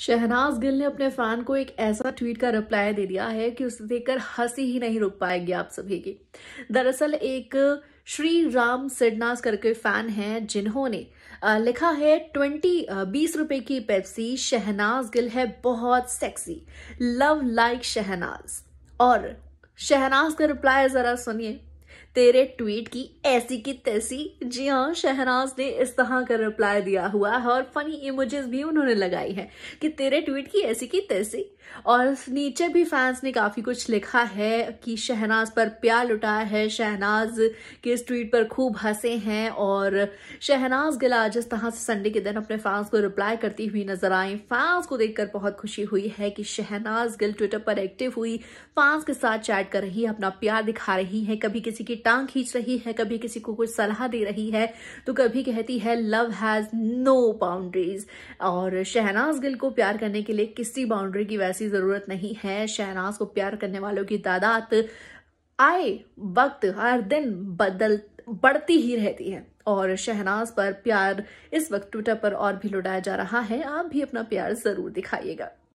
शहनाज गिल ने अपने फैन को एक ऐसा ट्वीट का रिप्लाई दे दिया है कि उसे देखकर हंसी ही नहीं रुक पाएगी आप सभी की दरअसल एक श्री राम सिडनास करके फैन हैं जिन्होंने लिखा है ट्वेंटी बीस रुपए की पेप्सी शहनाज गिल है बहुत सेक्सी लव लाइक शहनाज और शहनाज का रिप्लाई जरा सुनिए तेरे ट्वीट की ऐसी की तैसी जी हाँ शहनाज ने इस तरह का रिप्लाई दिया हुआ है और फनी इमोजेस भी उन्होंने लगाई है कि तेरे ट्वीट की ऐसी की तैसी और नीचे भी फैंस ने काफ़ी कुछ लिखा है कि शहनाज पर प्यार लुटा है शहनाज के इस ट्वीट पर खूब हंसे हैं और शहनाज गिला जिस तरह से संडे के दिन अपने फैंस को रिप्लाई करती हुई नजर आई फैंस को देखकर बहुत खुशी हुई है कि शहनाज गिल ट्विटर पर एक्टिव हुई फैंस के साथ चैट कर रही है अपना प्यार दिखा रही है कभी किसी किसी की टांग खींच रही है कभी किसी को कुछ सलाह दे रही है तो कभी कहती है लव हैज़ नो बाउंड्रीज और शहनाज गिल को प्यार करने के लिए किसी बाउंड्री की वैसी ज़रूरत नहीं है शहनाज को प्यार करने वालों की तादाद आए वक्त हर दिन बदल बढ़ती ही रहती है और शहनाज पर प्यार इस वक्त ट्विटर पर और भी लुटाया जा रहा है आप भी अपना प्यार ज़रूर दिखाइएगा